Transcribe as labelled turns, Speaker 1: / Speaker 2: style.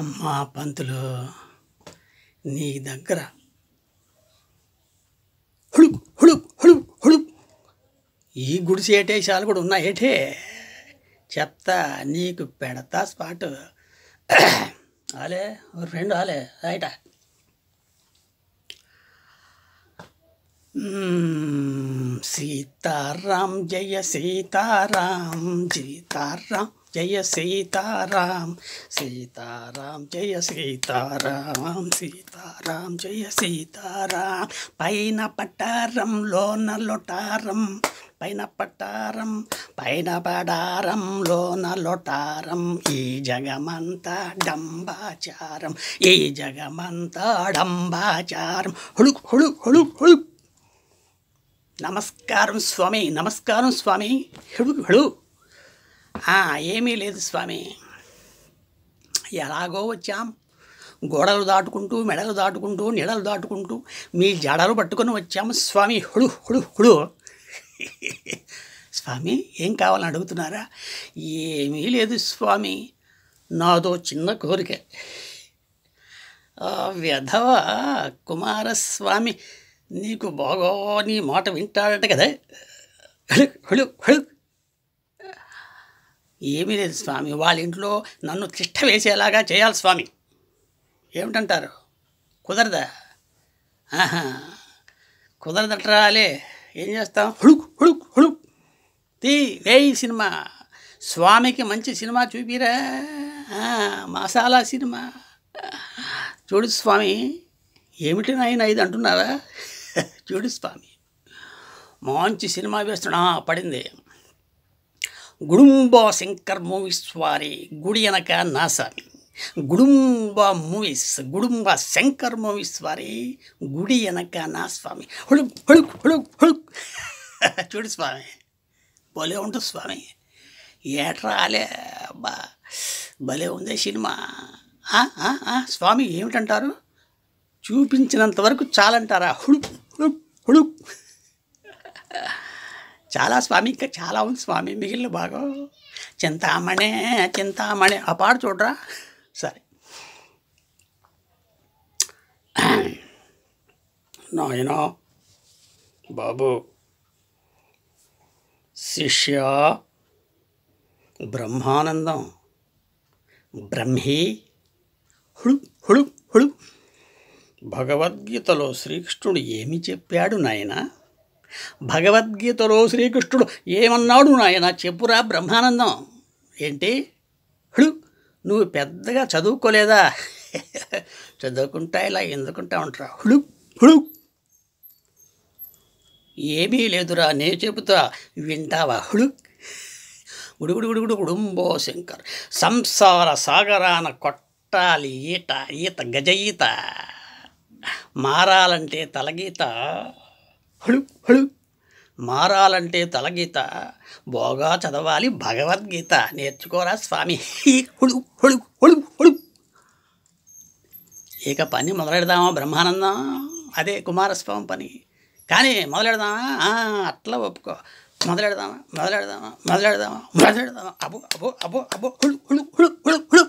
Speaker 1: అమ్మా పంతులు నీ దగ్గర హుడుక్ హుడుక్ హుడుక్ హుడుక్ ఈ గుడిసి ఏటేశాలు కూడా ఉన్నాయేటే చెప్తా నీకు పెడతా స్పాట్ ఆలే రెండు ఆలే రైటా సీతారాం జయ సీతారాం సీతారాం జయ సీతారాం సీతారాం జయ సీతారాం సీతారాం జయ సీతారాం పైన లోన లొటారం పైన పట్టారం పైన పడారం లోన లొటారం ఈ జగమంతా డంబాచారం ఈ జగమంతా డంబాచారం హుళుక్ హుళుక్ హుళుక్ హుళుక్ నమస్కారం స్వామి నమస్కారం స్వామి హుళుక్ హుళుక్ ఏమీ లేదు స్వామి ఎలాగో వచ్చాం గోడలు దాటుకుంటూ మెడలు దాటుకుంటూ నీడలు దాటుకుంటూ మీ జడలు పట్టుకొని వచ్చాము స్వామి హుడు హుడు హుడు స్వామి ఏం కావాలని అడుగుతున్నారా ఏమీ లేదు స్వామి నాదో చిన్న కోరిక వ్యధవ కుమారస్వామి నీకు బాగో నీ మాట వింటాడట కదా హుడు హుడు హుడు ఏమీ లేదు స్వామి వాళ్ళ ఇంట్లో నన్ను తిష్ట వేసేలాగా చేయాలి స్వామి ఏమిటంటారు కుదరదా కుదరదట్రాలే ఏం చేస్తాం హుడుక్ హుడుక్ హుడుక్ తీ వేయి సినిమా స్వామికి మంచి సినిమా చూపిరా మసాలా సినిమా చూడు స్వామి ఏమిటి నాయన ఇది అంటున్నారా చూడు స్వామి మంచి సినిమా వేస్తున్నా పడింది గుడుంబా శంకర్ మూవీస్ వారి గుడి వెనక నాసామి గుడుంబ మూవీస్ గుడుంబ శంకర్ మూవీస్ వారి గుడి వెనక నా స్వామి హుళుక్ హుళుక్ హుళుక్ హుళుక్ చూడు స్వామి భలే ఉంటుంది స్వామి అలే బా భలే ఉంది సినిమా స్వామి ఏమిటంటారు చూపించినంతవరకు చాలంటారా హుడుక్ హుడుక్ హుడుక్ చాలా స్వామి ఇంకా చాలా ఉంది స్వామి మిగిలిన భాగం చింతామణే చింతామణే ఆ పాట చూడరా సరే నాయనో బాబు శిష్య బ్రహ్మానందం బ్రహ్మి హుళు హుళు హుళు భగవద్గీతలో శ్రీకృష్ణుడు ఏమి చెప్పాడు నాయనా భగవద్గీతలో శ్రీకృష్ణుడు ఏమన్నాడు నాయన చెప్పురా బ్రహ్మానందం ఏంటి హుడు నువ్వు పెద్దగా చదువుకోలేదా చదువుకుంటా ఇలా ఎందుకుంటా ఉంటారా హుడు హుడు ఏమీ లేదురా నే చెబుతా వింటావా హుడు గుడుగుడుగుడుగుడు గుడుంబో శంకర్ సంసార సాగరాన కొట్టాలి ఈట ఈత గజ ఈత మారాలంటే తలగీత హళు హళు మారాలంటే తలగీత బాగా చదవాలి భగవద్గీత నేర్చుకోరా స్వామి హుడు హుడు హుడు హుడు ఇక పని మొదలెడదామా బ్రహ్మానందం అదే కుమారస్వామి పని కానీ మొదలెడదామా అట్లా ఒప్పుకో మొదలెడదామా మొదలెడదామా మొదలెడదామా మొదలెడదామా అబో అబో అబో అబో హుడు హుడు హుడు హుడు హుడు